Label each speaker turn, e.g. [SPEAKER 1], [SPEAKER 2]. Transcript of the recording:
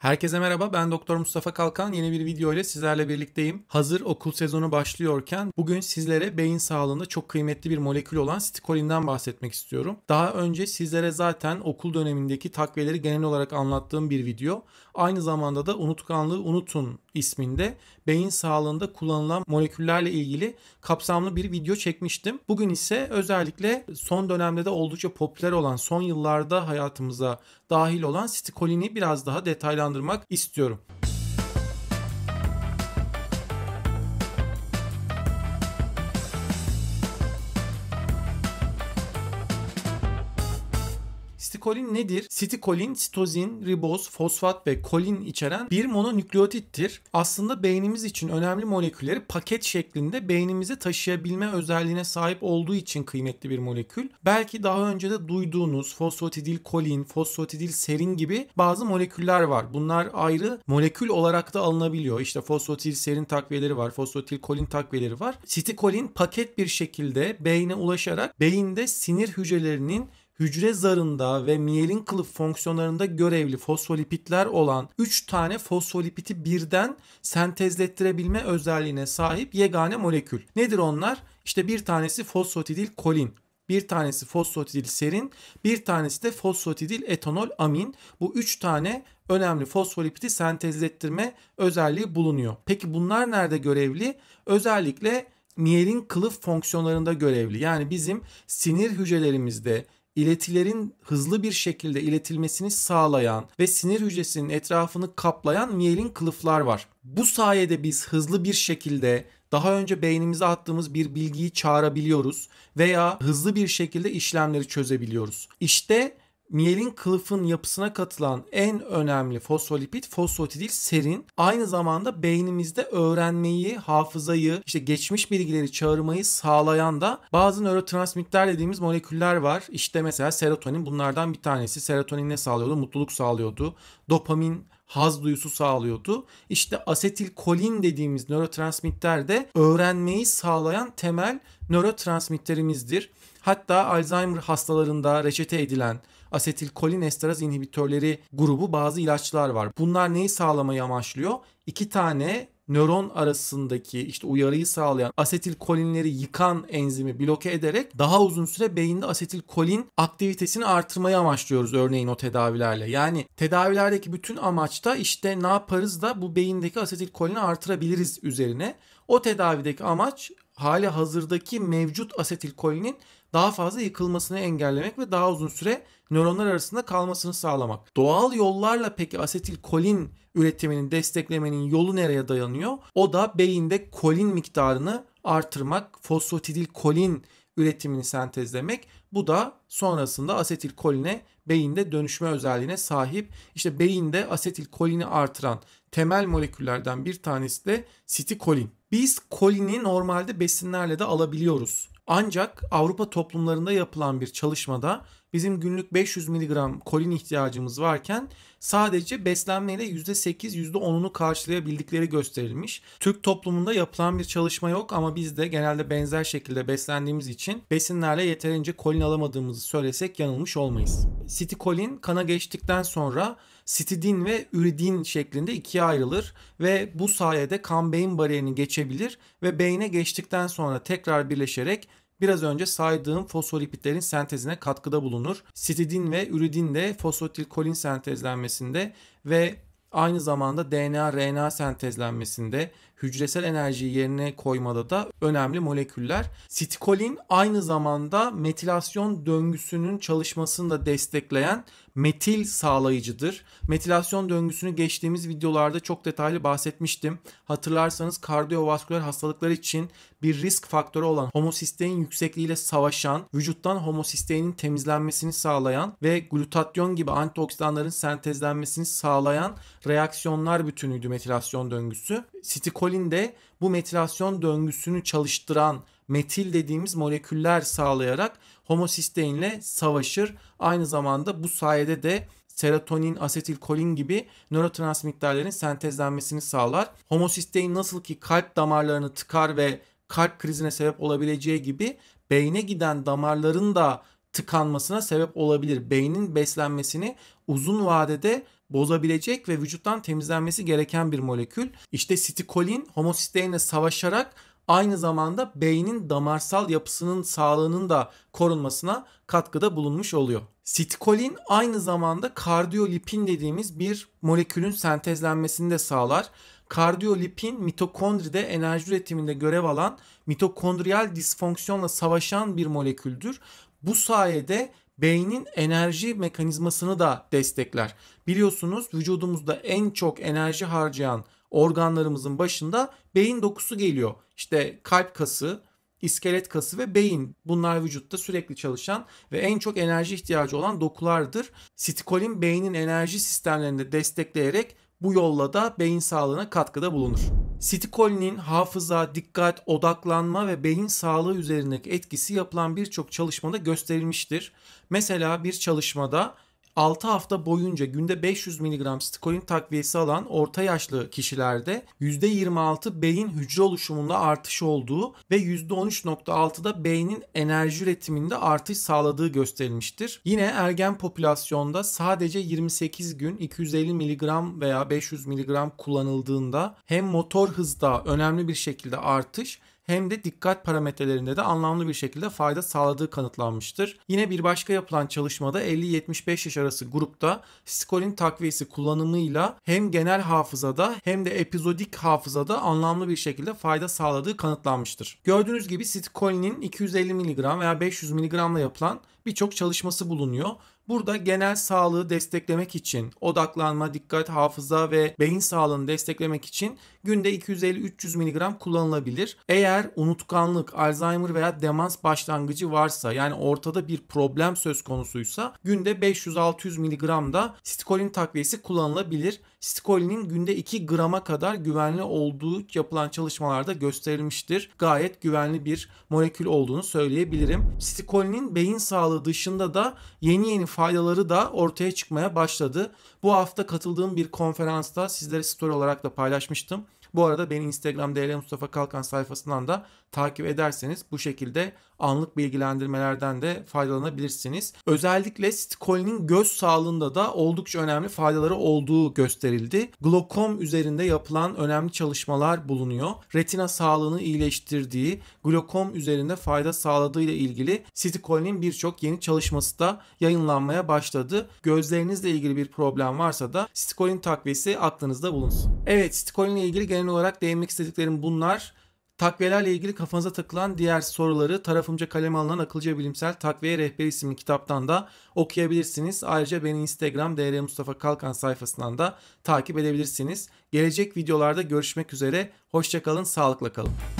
[SPEAKER 1] Herkese merhaba. Ben Doktor Mustafa Kalkan. Yeni bir video ile sizlerle birlikteyim. Hazır okul sezonu başlıyorken bugün sizlere beyin sağlığında çok kıymetli bir molekül olan stikolinden bahsetmek istiyorum. Daha önce sizlere zaten okul dönemindeki takviyeleri genel olarak anlattığım bir video. Aynı zamanda da unutkanlığı unutun isminde beyin sağlığında kullanılan moleküllerle ilgili kapsamlı bir video çekmiştim. Bugün ise özellikle son dönemde de oldukça popüler olan son yıllarda hayatımıza dahil olan sitikolini biraz daha detaylandırmak istiyorum. Kolin nedir? Sitikolin, sitozin, riboz, fosfat ve kolin içeren bir mononükleotittir. Aslında beynimiz için önemli molekülleri paket şeklinde beynimize taşıyabilme özelliğine sahip olduğu için kıymetli bir molekül. Belki daha önce de duyduğunuz fosfatidil kolin, fosfatidil serin gibi bazı moleküller var. Bunlar ayrı molekül olarak da alınabiliyor. İşte fosfatidil serin takviyeleri var, fosfatidil kolin takviyeleri var. Sitikolin paket bir şekilde beyne ulaşarak beyinde sinir hücrelerinin hücre zarında ve miyelin kılıf fonksiyonlarında görevli fosfolipitler olan 3 tane fosfolipiti birden sentezlettirebilme özelliğine sahip yegane molekül. Nedir onlar? İşte bir tanesi fosfotidil kolin, bir tanesi fosfotidil serin, bir tanesi de fosfotidil etanol amin. Bu 3 tane önemli fosfolipiti sentezlettirme özelliği bulunuyor. Peki bunlar nerede görevli? Özellikle miyelin kılıf fonksiyonlarında görevli. Yani bizim sinir hücrelerimizde iletilerin hızlı bir şekilde iletilmesini sağlayan ve sinir hücresinin etrafını kaplayan miyelin kılıflar var. Bu sayede biz hızlı bir şekilde daha önce beynimize attığımız bir bilgiyi çağırabiliyoruz veya hızlı bir şekilde işlemleri çözebiliyoruz. İşte Mielin kılıfın yapısına katılan en önemli fosfolipid fosfatidil serin. Aynı zamanda beynimizde öğrenmeyi, hafızayı, işte geçmiş bilgileri çağırmayı sağlayan da bazı nörotransmitter dediğimiz moleküller var. İşte mesela serotonin bunlardan bir tanesi. Serotonin ne sağlıyordu? Mutluluk sağlıyordu. Dopamin haz duyusu sağlıyordu. İşte asetilkolin dediğimiz nörotransmitter de öğrenmeyi sağlayan temel nörotransmitterimizdir. Hatta Alzheimer hastalarında reçete edilen asetilkolinesteraz inhibitörleri grubu bazı ilaçlar var. Bunlar neyi sağlamayı amaçlıyor? İki tane nöron arasındaki işte uyarıyı sağlayan asetilkolinleri yıkan enzimi bloke ederek daha uzun süre beyinde asetilkolin aktivitesini artırmayı amaçlıyoruz örneğin o tedavilerle. Yani tedavilerdeki bütün amaçta işte ne yaparız da bu beyindeki asetilkolini artırabiliriz üzerine. O tedavideki amaç hali hazırdaki mevcut asetilkolinin daha fazla yıkılmasını engellemek ve daha uzun süre nöronlar arasında kalmasını sağlamak. Doğal yollarla peki asetilkolin üretiminin desteklemenin yolu nereye dayanıyor? O da beyinde kolin miktarını artırmak, fosfotidilkolin üretimini sentezlemek. Bu da sonrasında asetilkoline beyinde dönüşme özelliğine sahip. İşte beyinde asetilkolini artıran temel moleküllerden bir tanesi de sitikolin. Biz kolini normalde besinlerle de alabiliyoruz. Ancak Avrupa toplumlarında yapılan bir çalışmada bizim günlük 500 mg kolin ihtiyacımız varken sadece beslenmeyle %8-%10'unu karşılayabildikleri gösterilmiş. Türk toplumunda yapılan bir çalışma yok ama biz de genelde benzer şekilde beslendiğimiz için besinlerle yeterince kolin alamadığımızı söylesek yanılmış olmayız sitikolin kana geçtikten sonra sitidin ve üridin şeklinde ikiye ayrılır ve bu sayede kan beyin bariyerini geçebilir ve beyne geçtikten sonra tekrar birleşerek biraz önce saydığım fosfolipitlerin sentezine katkıda bulunur. Sitidin ve üridin de fosfotilkolin sentezlenmesinde ve aynı zamanda DNA-RNA sentezlenmesinde hücresel enerji yerine koymada da önemli moleküller. Sitikolin aynı zamanda metilasyon döngüsünün çalışmasını da destekleyen metil sağlayıcıdır. Metilasyon döngüsünü geçtiğimiz videolarda çok detaylı bahsetmiştim. Hatırlarsanız kardiyovasküler hastalıklar için bir risk faktörü olan homosistein yüksekliğiyle savaşan, vücuttan homosisteinin temizlenmesini sağlayan ve glutatyon gibi antioksidanların sentezlenmesini sağlayan reaksiyonlar bütünüydü metilasyon döngüsü. Sitikolin Metilkolinde bu metilasyon döngüsünü çalıştıran metil dediğimiz moleküller sağlayarak homosisteinle savaşır. Aynı zamanda bu sayede de serotonin, asetilkolin gibi nörotransmitterlerin sentezlenmesini sağlar. Homosistein nasıl ki kalp damarlarını tıkar ve kalp krizine sebep olabileceği gibi beyne giden damarların da tıkanmasına sebep olabilir. Beynin beslenmesini uzun vadede bozabilecek ve vücuttan temizlenmesi gereken bir molekül. İşte sitikolin homosisteinle savaşarak aynı zamanda beynin damarsal yapısının sağlığının da korunmasına katkıda bulunmuş oluyor. Sitikolin aynı zamanda kardiyolipin dediğimiz bir molekülün sentezlenmesini de sağlar. Kardiyolipin mitokondride enerji üretiminde görev alan mitokondriyal disfonksiyonla savaşan bir moleküldür. Bu sayede beynin enerji mekanizmasını da destekler. Biliyorsunuz vücudumuzda en çok enerji harcayan organlarımızın başında beyin dokusu geliyor. İşte kalp kası, iskelet kası ve beyin bunlar vücutta sürekli çalışan ve en çok enerji ihtiyacı olan dokulardır. Sitikolin beynin enerji sistemlerini destekleyerek bu yolla da beyin sağlığına katkıda bulunur. Sitikolinin hafıza, dikkat, odaklanma ve beyin sağlığı üzerindeki etkisi yapılan birçok çalışmada gösterilmiştir. Mesela bir çalışmada 6 hafta boyunca günde 500 mg skolin takviyesi alan orta yaşlı kişilerde %26 beyin hücre oluşumunda artış olduğu ve %13.6'da beynin enerji üretiminde artış sağladığı gösterilmiştir. Yine ergen popülasyonda sadece 28 gün 250 mg veya 500 mg kullanıldığında hem motor hızda önemli bir şekilde artış hem de dikkat parametrelerinde de anlamlı bir şekilde fayda sağladığı kanıtlanmıştır. Yine bir başka yapılan çalışmada 50-75 yaş arası grupta skolin takviyesi kullanımıyla hem genel hafızada hem de epizodik hafızada anlamlı bir şekilde fayda sağladığı kanıtlanmıştır. Gördüğünüz gibi sitkolinin 250 mg veya 500 mg ile yapılan birçok çalışması bulunuyor Burada genel sağlığı desteklemek için odaklanma, dikkat, hafıza ve beyin sağlığını desteklemek için günde 250-300 mg kullanılabilir. Eğer unutkanlık, Alzheimer veya demans başlangıcı varsa yani ortada bir problem söz konusuysa günde 500-600 mg da sitikolin takviyesi kullanılabilir skolinin günde 2 grama kadar güvenli olduğu yapılan çalışmalarda gösterilmiştir. Gayet güvenli bir molekül olduğunu söyleyebilirim. Skolinin beyin sağlığı dışında da yeni yeni faydaları da ortaya çıkmaya başladı. Bu hafta katıldığım bir konferansta sizlere story olarak da paylaşmıştım. Bu arada beni Instagram DR Mustafa Kalkan sayfasından da takip ederseniz bu şekilde anlık bilgilendirmelerden de faydalanabilirsiniz. Özellikle sitkolinin göz sağlığında da oldukça önemli faydaları olduğu gösterildi. Glokom üzerinde yapılan önemli çalışmalar bulunuyor. Retina sağlığını iyileştirdiği, glokom üzerinde fayda sağladığı ile ilgili sitikolinin birçok yeni çalışması da yayınlanmaya başladı. Gözlerinizle ilgili bir problem varsa da sitikolin takviyesi aklınızda bulunsun. Evet, sitikolin ile ilgili genel genel olarak değinmek istediklerim bunlar. Takviyelerle ilgili kafanıza takılan diğer soruları tarafımca kaleme alınan Akılcı Bilimsel Takviye rehber isimli kitaptan da okuyabilirsiniz. Ayrıca beni Instagram DR Mustafa Kalkan sayfasından da takip edebilirsiniz. Gelecek videolarda görüşmek üzere. Hoşçakalın, sağlıkla kalın.